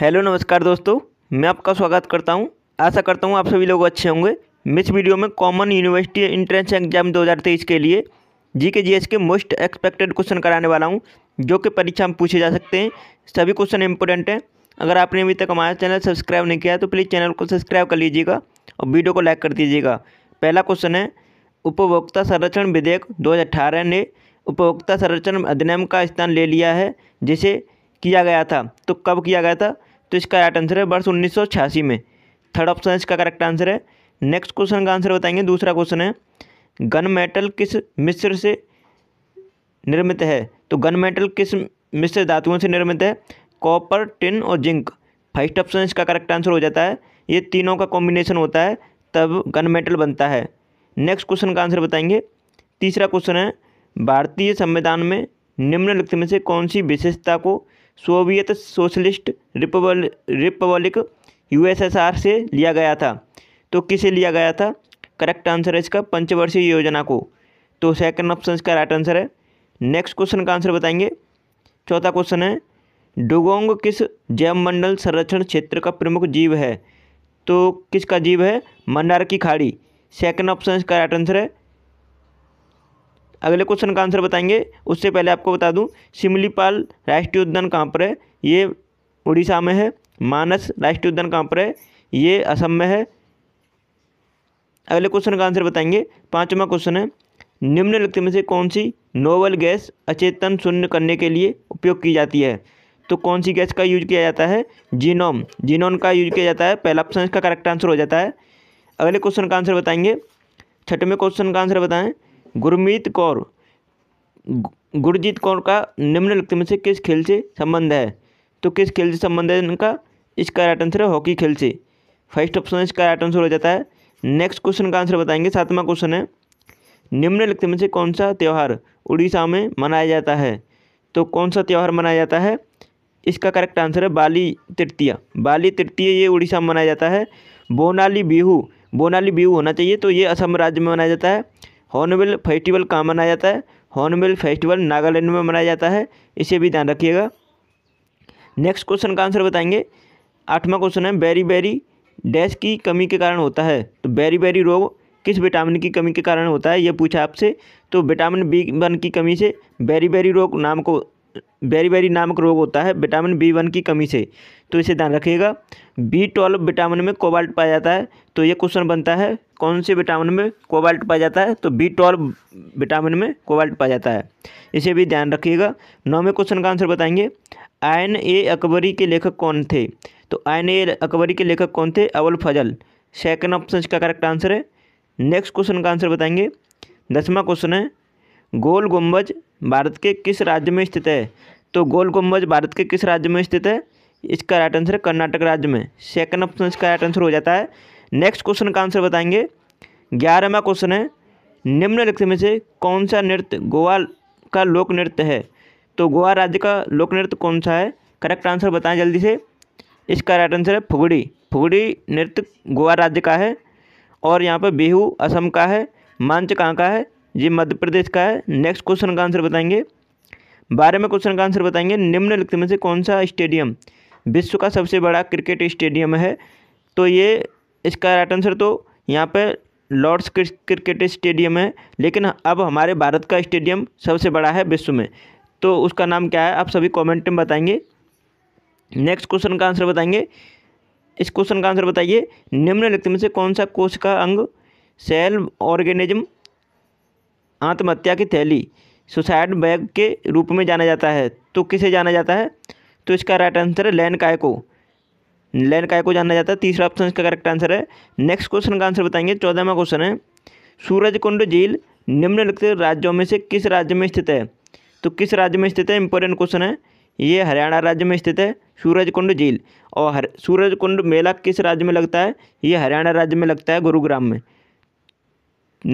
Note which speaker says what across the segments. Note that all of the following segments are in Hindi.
Speaker 1: हेलो नमस्कार दोस्तों मैं आपका स्वागत करता हूं आशा करता हूं आप सभी लोग अच्छे होंगे मिस वीडियो में कॉमन यूनिवर्सिटी इंट्रेंस एग्जाम 2023 के लिए जी के जी एस के मोस्ट एक्सपेक्टेड क्वेश्चन कराने वाला हूं जो कि परीक्षा में पूछे जा सकते हैं सभी क्वेश्चन इंपॉर्टेंट हैं अगर आपने अभी तक हमारा चैनल सब्सक्राइब नहीं किया तो प्लीज़ चैनल को सब्सक्राइब कर लीजिएगा और वीडियो को लाइक कर दीजिएगा पहला क्वेश्चन है उपभोक्ता संरक्षण विधेयक दो ने उपभोक्ता संरक्षण अधिनियम का स्थान ले लिया है जिसे किया गया था तो कब किया गया था तो इसका राइट आंसर है वर्ष उन्नीस में थर्ड ऑप्शन इसका करेक्ट आंसर है नेक्स्ट क्वेश्चन का आंसर बताएंगे दूसरा क्वेश्चन है गन मेटल किस मिश्र से निर्मित है तो गन मेटल किस मिश्र धातुओं से निर्मित है कॉपर टिन और जिंक फर्स्ट ऑप्शन इसका करेक्ट आंसर हो जाता है ये तीनों का कॉम्बिनेशन होता है तब गन मेटल बनता है नेक्स्ट क्वेश्चन का आंसर बताएंगे तीसरा क्वेश्चन है भारतीय संविधान में निम्नलिखित में से कौन सी विशेषता को Soviet socialist repub republic USSR से लिया गया था तो किसे लिया गया था करेक्ट आंसर है इसका पंचवर्षीय योजना को तो सेकंड ऑप्शन इसका राइट आंसर है नेक्स्ट क्वेश्चन का आंसर बताएंगे चौथा क्वेश्चन है डुगोंग किस जैव मंडल संरक्षण क्षेत्र का प्रमुख जीव है तो किसका जीव है मंडार की खाड़ी सेकंड ऑप्शन इसका राइट आंसर है अगले क्वेश्चन का आंसर बताएंगे उससे पहले आपको बता दूं शिमलीपाल राष्ट्रीय उद्यान कहाँ पर है ये उड़ीसा में है मानस राष्ट्रीय उद्यान कहाँ पर है ये असम में है अगले क्वेश्चन का आंसर बताएंगे पाँचवा क्वेश्चन है निम्नलिखित में से कौन सी नोवल गैस अचेतन शून्य करने के लिए उपयोग की जाती है तो कौन सी गैस का यूज किया जाता है जीनोम जीनोम का यूज किया जाता है पहला ऑप्शन इसका करेक्ट आंसर हो जाता है अगले क्वेश्चन का आंसर बताएंगे छठवें क्वेश्चन का आंसर बताएं गुरमीत कौर गुरजीत कौर का निम्नलिखित में से किस खेल से संबंध है तो किस खेल से संबंध है इनका इसका राइट आंसर है हॉकी खेल से फर्स्ट ऑप्शन इसका राइट आंसर हो जाता है नेक्स्ट क्वेश्चन का आंसर बताएंगे सातवां क्वेश्चन है निम्नलिखित में से कौन सा त्यौहार उड़ीसा में मनाया जाता है तो कौन सा त्यौहार मनाया जाता है इसका करेक्ट आंसर है बाली तृतीया बाली तृतीय ये उड़ीसा में मनाया जाता है बोनाली बिहू बोनाली बिहू होना चाहिए तो ये असम राज्य में मनाया जाता है हॉर्नबिल फेस्टिवल कहाँ मनाया जाता है हॉर्नबिल फेस्टिवल नागालैंड में मनाया जाता है इसे भी ध्यान रखिएगा नेक्स्ट क्वेश्चन का आंसर बताएंगे आठवां क्वेश्चन है बेरी बेरी डैश की कमी के कारण होता है तो बेरी बेरी रोग किस विटामिन की कमी के कारण होता है ये पूछा आपसे तो विटामिन बी वन की कमी से बेरी बेरी रोग नाम को बेरी बेरी नामक रोग होता है विटामिन बी वन की कमी से तो इसे ध्यान रखिएगा बी ट्वेल्व विटामिन में कोबाल्ट पाया जाता है तो ये क्वेश्चन बनता है कौन से विटामिन में कोबाल्ट पाया जाता है तो बी ट्वेल्व विटामिन में कोबाल्ट पाया जाता है इसे भी ध्यान रखिएगा नौवें क्वेश्चन का आंसर बताएंगे आयन ए अकबरी के लेखक कौन थे तो आयन ए अकबरी के लेखक कौन थे अवल फजल सेकेंड ऑप्शन इसका करेक्ट आंसर है नेक्स्ट क्वेश्चन का आंसर बताएंगे दसवां क्वेश्चन है गोल गुम्बज भारत के किस राज्य में स्थित है तो गोल गुंबज भारत के किस राज्य में स्थित है इसका राइट आंसर है कर्नाटक राज्य में सेकंड ऑप्शन इसका राइट आंसर हो जाता है नेक्स्ट क्वेश्चन का आंसर बताएंगे ग्यारहवा क्वेश्चन है निम्नलिखित में से कौन सा नृत्य गोवा का लोक नृत्य है तो गोवा राज्य का लोक नृत्य कौन सा है करेक्ट आंसर बताएं जल्दी से इसका राइट आंसर है फुगड़ी फुगड़ी नृत्य गोवा राज्य का है और यहाँ पर बिहू असम का है मंच कहाँ का है ये मध्य प्रदेश का है नेक्स्ट क्वेश्चन का आंसर बताएंगे में क्वेश्चन का आंसर बताएंगे निम्नलिखित में से कौन सा स्टेडियम विश्व का सबसे बड़ा क्रिकेट स्टेडियम है तो ये इसका राइट आंसर तो यहाँ पर लॉर्ड्स क्रिकेट स्टेडियम है लेकिन अब हमारे भारत का स्टेडियम सबसे बड़ा है विश्व में तो उसका नाम क्या है आप सभी कमेंट में बताएंगे नेक्स्ट क्वेश्चन का आंसर बताएंगे इस क्वेश्चन का आंसर बताइए निम्नलिखित में से कौन सा कोश का अंग सेल ऑर्गेनिज्म आत्महत्या की थैली सुसाइड बैग के रूप में जाना जाता है तो किसे जाना जाता है तो इसका राइट आंसर है लैन काय को लैन काय को जाना जाता है तीसरा ऑप्शन इसका करेक्ट आंसर है नेक्स्ट क्वेश्चन का आंसर बताएंगे चौदहवा क्वेश्चन है कुंड झील निम्नलिखित राज्यों में से किस राज्य में स्थित है तो किस राज्य में स्थित है इंपॉर्टेंट क्वेश्चन है ये हरियाणा राज्य में स्थित है कुंड झील और हर कुंड मेला किस राज्य में लगता है ये हरियाणा राज्य में लगता है गुरुग्राम में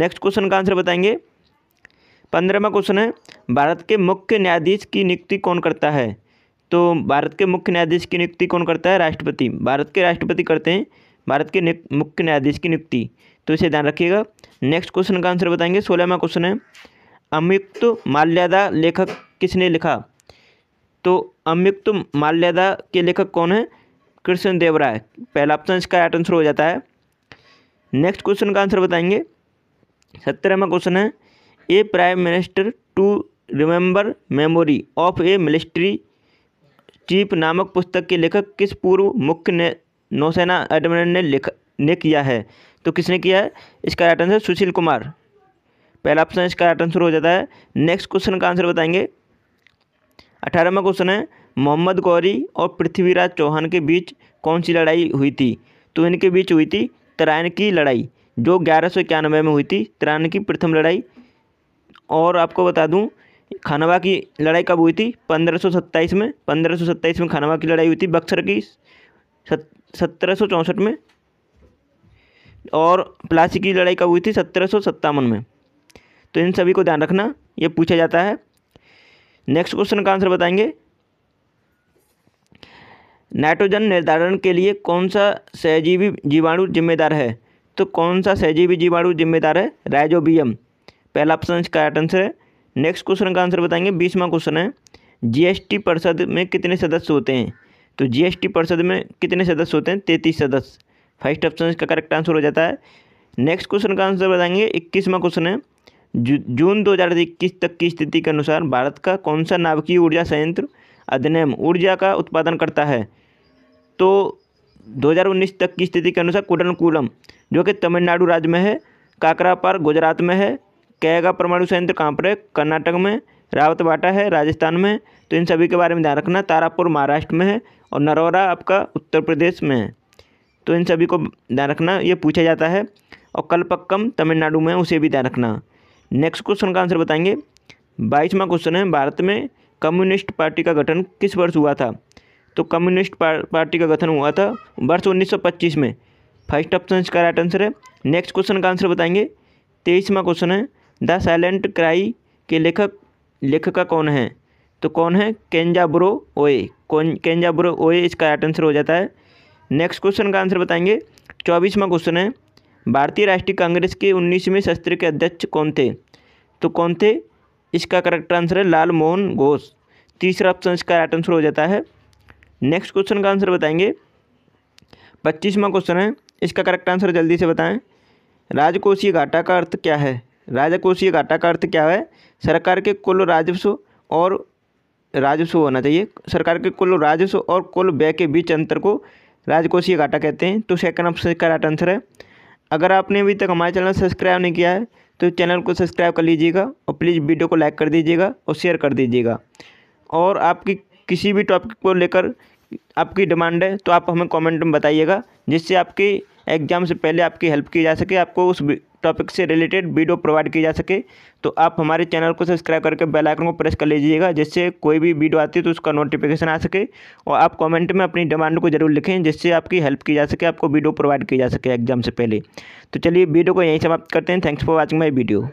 Speaker 1: नेक्स्ट क्वेश्चन का आंसर बताएंगे पंद्रहवा क्वेश्चन है भारत के मुख्य न्यायाधीश की नियुक्ति कौन करता है तो भारत के मुख्य न्यायाधीश की नियुक्ति कौन करता है राष्ट्रपति भारत के राष्ट्रपति करते हैं भारत के मुख्य न्यायाधीश की नियुक्ति तो इसे ध्यान रखिएगा नेक्स्ट क्वेश्चन का आंसर बताएंगे सोलहवा क्वेश्चन है अमयुक्त माल्यादा लेखक किसने लिखा तो अमयुक्त माल्यादा के लेखक कौन है कृष्ण देवराय पहला ऑप्शन इसका आंसर हो जाता है नेक्स्ट क्वेश्चन का आंसर बताएंगे सत्रहवा क्वेश्चन है a prime minister to remember memory of a military chief नामक पुस्तक के लेखक किस पूर्व मुख्य ने नौसेना एडमिरल ने लिख ने किया है तो किसने किया है इसका राइट आंसर सुशील कुमार पहला ऑप्शन इसका राइट आंसर हो जाता है नेक्स्ट क्वेश्चन का आंसर बताएंगे अठारहवा क्वेश्चन है मोहम्मद गौरी और पृथ्वीराज चौहान के बीच कौन सी लड़ाई हुई थी तो इनके बीच हुई थी तराइन की लड़ाई जो ग्यारह सौ इक्यानवे में हुई थी तराइन की प्रथम लड़ाई और आपको बता दूँ खानवा की लड़ाई कब हुई थी पंद्रह सौ सत्ताईस में पंद्रह सौ सत्ताईस में खानवा की लड़ाई हुई थी बक्सर की सत्रह सौ चौंसठ में और प्लासी की लड़ाई कब हुई थी सत्रह सौ सत्तावन में तो इन सभी को ध्यान रखना ये पूछा जाता है नेक्स्ट क्वेश्चन का आंसर बताएंगे नाइट्रोजन निर्धारण के लिए कौन सा सहजीवी जीवाणु जिम्मेदार है तो कौन सा सहजीवी जीवाणु जिम्मेदार है राइजोबियम पहला ऑप्शन इसका राइट आंसर है नेक्स्ट क्वेश्चन का आंसर बताएंगे बीसवा क्वेश्चन है जीएसटी परिषद में कितने सदस्य होते हैं तो जीएसटी परिषद में कितने सदस्य होते हैं तैंतीस सदस्य फर्स्ट ऑप्शन इसका करेक्ट आंसर हो जाता है नेक्स्ट क्वेश्चन का आंसर बताएंगे इक्कीसवा क्वेश्चन है जून दो हज़ार इक्कीस तक की स्थिति के अनुसार भारत का कौन सा नाभिकीय ऊर्जा संयंत्र अधिनियम ऊर्जा का उत्पादन करता है तो 2019 तक की स्थिति के अनुसार कुडनकुलम जो कि तमिलनाडु राज्य में है काकरापार गुजरात में है कहेगा परमाणु संयंत्र कहाँ पर है कर्नाटक में रावतवाटा है राजस्थान में तो इन सभी के बारे में ध्यान रखना तारापुर महाराष्ट्र में है और नरोरा आपका उत्तर प्रदेश में है तो इन सभी को ध्यान रखना ये पूछा जाता है और कलपक्कम तमिलनाडु में उसे भी ध्यान रखना नेक्स्ट क्वेश्चन का आंसर बताएंगे बाईसवां क्वेश्चन है भारत में कम्युनिस्ट पार्टी का गठन किस वर्ष हुआ था तो कम्युनिस्ट पार्टी का गठन हुआ था वर्ष 1925 में फर्स्ट ऑप्शन इसका राइट आंसर है नेक्स्ट क्वेश्चन का आंसर बताएंगे तेईसवां क्वेश्चन है द साइलेंट क्राई के लेखक लेखिका कौन है तो कौन है केंजाब्रो ओए कौन केंजाब्रो ओए इसका राइट आंसर हो जाता है नेक्स्ट क्वेश्चन का आंसर बताएंगे चौबीसवा क्वेश्चन है भारतीय राष्ट्रीय कांग्रेस के उन्नीसवें शस्त्र के अध्यक्ष कौन थे तो कौन थे इसका करेक्ट आंसर है लाल मोहन घोष तीसरा ऑप्शन इसका राइट आंसर हो जाता है नेक्स्ट क्वेश्चन का आंसर बताएंगे पच्चीसवा क्वेश्चन है इसका करेक्ट आंसर जल्दी से बताएं राजकोषीय घाटा का अर्थ क्या है राजकोषीय घाटा का अर्थ क्या है सरकार के कुल राजस्व और राजस्व होना चाहिए सरकार के कुल राजस्व और कुल व्यय के बीच अंतर को राजकोषीय घाटा कहते हैं तो सेकंड ऑप्शन इसका राइट आंसर है अगर आपने अभी तक हमारे चैनल सब्सक्राइब नहीं किया है तो चैनल को सब्सक्राइब कर लीजिएगा और प्लीज़ वीडियो को लाइक कर दीजिएगा और शेयर कर दीजिएगा और आपकी किसी भी टॉपिक को लेकर आपकी डिमांड है तो आप हमें कमेंट में बताइएगा जिससे आपकी एग्ज़ाम से पहले आपकी हेल्प की जा सके आपको उस टॉपिक से रिलेटेड वीडियो प्रोवाइड की जा सके तो आप हमारे चैनल को सब्सक्राइब करके बेल आइकन को प्रेस कर लीजिएगा जिससे कोई भी वीडियो आती है तो उसका नोटिफिकेशन आ सके और आप कमेंट में अपनी डिमांड को जरूर लिखें जिससे आपकी हेल्प की जा सके आपको वीडियो प्रोवाइड की जा सके एग्जाम से पहले तो चलिए वीडियो को यहीं समाप्त करते हैं thanks for watching my video